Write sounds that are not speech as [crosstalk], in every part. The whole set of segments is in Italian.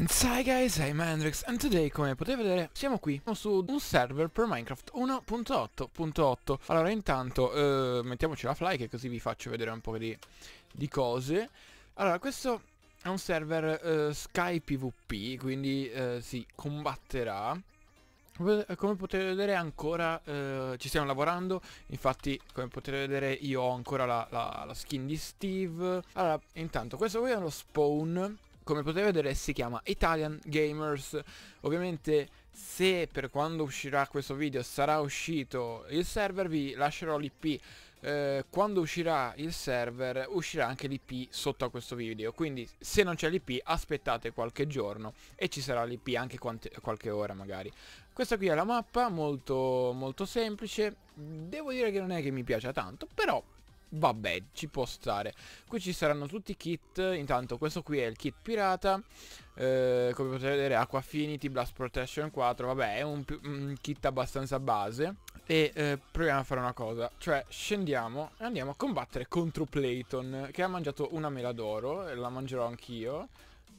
And hi guys, I'm Andrex and today come potete vedere siamo qui su un server per Minecraft 1.8.8 Allora intanto eh, mettiamoci la fly che così vi faccio vedere un po' di, di cose Allora questo è un server eh, Sky PvP quindi eh, si combatterà come potete vedere ancora eh, ci stiamo lavorando, infatti come potete vedere io ho ancora la, la, la skin di Steve. Allora, intanto questo qui è uno spawn come potete vedere si chiama Italian Gamers ovviamente se per quando uscirà questo video sarà uscito il server vi lascerò l'IP eh, quando uscirà il server uscirà anche l'IP sotto a questo video quindi se non c'è l'IP aspettate qualche giorno e ci sarà l'IP anche quante, qualche ora magari questa qui è la mappa molto molto semplice devo dire che non è che mi piace tanto però Vabbè, ci può stare. Qui ci saranno tutti i kit. Intanto questo qui è il kit pirata. Eh, come potete vedere Aqua Affinity, Blast Protection 4. Vabbè, è un, un kit abbastanza base. E eh, proviamo a fare una cosa. Cioè, scendiamo e andiamo a combattere contro Playton, che ha mangiato una mela d'oro. La mangerò anch'io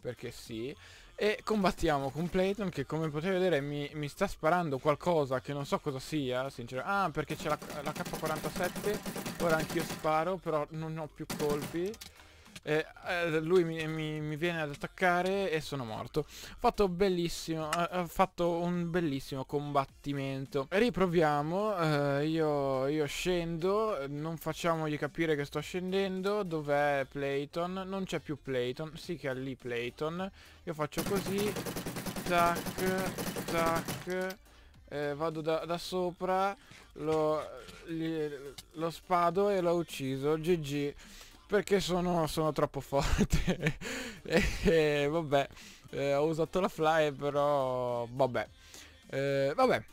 perché sì. E combattiamo con Playton che come potete vedere mi, mi sta sparando qualcosa che non so cosa sia, sinceramente. Ah, perché c'è la, la K47, ora anch'io sparo, però non ho più colpi. Eh, eh, lui mi, mi, mi, viene ad attaccare e sono morto ho fatto, bellissimo, eh, ho fatto un bellissimo combattimento riproviamo eh, io, io, scendo non facciamogli capire che sto scendendo dov'è Playton non c'è più Playton sì che è lì Playton io faccio così tac tac eh, vado da, da sopra, lo, li, lo, spado e l'ho ucciso, GG perché sono, sono troppo forte. e, [laughs] e, vabbè, eh, ho usato la fly però vabbè. Eh, vabbè,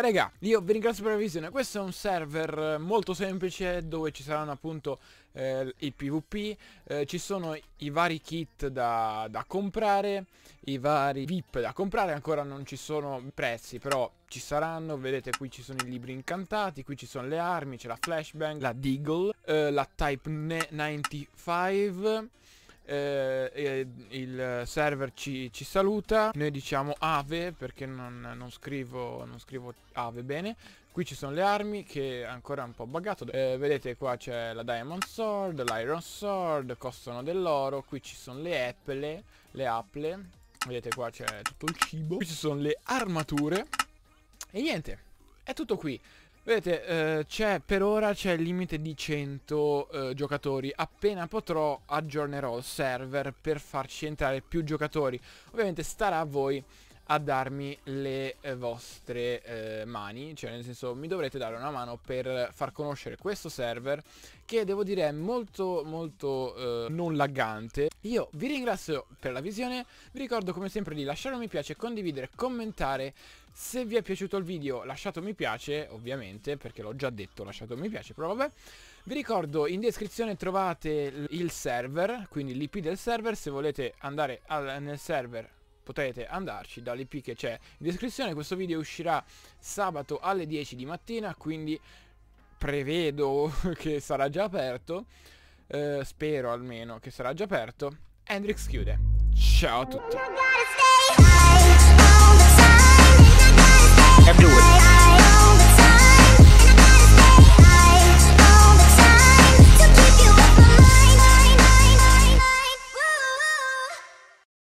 Raga, io vi ringrazio per la visione, questo è un server eh, molto semplice dove ci saranno appunto eh, il pvp, eh, ci sono i vari kit da, da comprare, i vari VIP da comprare, ancora non ci sono prezzi, però ci saranno, vedete qui ci sono i libri incantati, qui ci sono le armi, c'è la flashbang, la deagle, eh, la type 95 eh, il server ci, ci, saluta, noi diciamo ave perché non, non, scrivo, non scrivo ave bene, Qui ci sono le armi che ancora un po' buggato eh, Vedete qua c'è la Diamond Sword, l'Iron Sword, costano dell'oro Qui ci sono le apple, le apple Vedete qua c'è tutto il cibo Qui ci sono le armature E niente, è tutto qui Vedete, eh, per ora c'è il limite di 100 eh, giocatori, appena potrò aggiornerò il server per farci entrare più giocatori, ovviamente starà a voi a darmi le eh, vostre eh, mani, cioè nel senso mi dovrete dare una mano per far conoscere questo server che devo dire è molto molto eh, non laggante. Io vi ringrazio per la visione, vi ricordo come sempre di lasciare un mi piace, condividere, commentare, se vi è piaciuto il video lasciate un mi piace, ovviamente, perché l'ho già detto, lasciate un mi piace, però vabbè. Vi ricordo in descrizione trovate il server, quindi l'IP del server, se volete andare al, nel server potete andarci dall'IP che c'è in descrizione. Questo video uscirà sabato alle 10 di mattina, quindi prevedo [laughs] che sarà già aperto. Eh, spero almeno che sarà già aperto. Hendrix chiude. Ciao a tutti.